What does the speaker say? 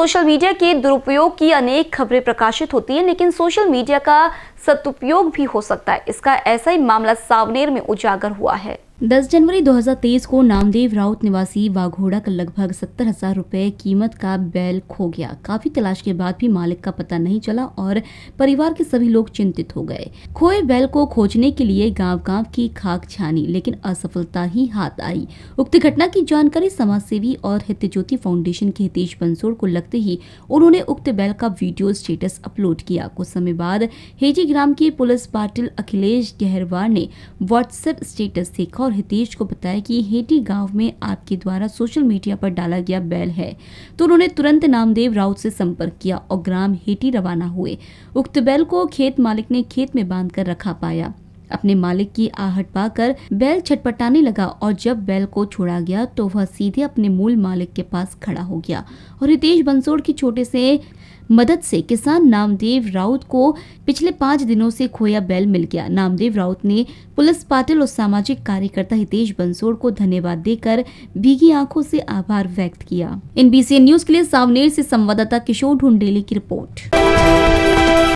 social media के दुरुपयोग की अनेक खबरें प्रकाशित होती हैं लेकिन सोशल मीडिया का सदुपयोग भी हो सकता है इसका ऐसा ही मामला सावनेर में उजागर हुआ है 10 जनवरी 2023 को नामदेव राउत निवासी वाघोड़ा का लगभग सत्तर हजार रुपये कीमत का बैल खो गया काफी तलाश के बाद भी मालिक का पता नहीं चला और परिवार के सभी लोग चिंतित हो गए खोए बैल को खोजने के लिए गांव-गांव की खाक छानी लेकिन असफलता ही हाथ आई उक्त घटना की जानकारी समाज सेवी और हित ज्योति फाउंडेशन के हितेश बंसोड़ को लगते ही उन्होंने उक्त बैल का वीडियो स्टेटस अपलोड किया कुछ समय बाद हेजी ग्राम के पुलिस पाटिल अखिलेश गहरवार ने व्हाट्सएप स्टेटस देखा और हितेश को बताया कि हेटी गांव में आपके द्वारा सोशल मीडिया पर डाला गया बैल है तो उन्होंने तुरंत नामदेव राउत से संपर्क किया और ग्राम हेटी रवाना हुए उक्त बैल को खेत मालिक ने खेत में बांध रखा पाया अपने मालिक की आहट पाकर बैल छटपटाने लगा और जब बैल को छोड़ा गया तो वह सीधे अपने मूल मालिक के पास खड़ा हो गया और रितेश बंसोड़ की छोटे से मदद से किसान नामदेव राउत को पिछले पाँच दिनों से खोया बैल मिल गया नामदेव राउत ने पुलिस पाटिल और सामाजिक कार्यकर्ता हितेश बंसोड़ को धन्यवाद देकर भीगी आंखों से आभार व्यक्त किया इन बी न्यूज के लिए सावनेर से संवाददाता किशोर ढुंडेली की रिपोर्ट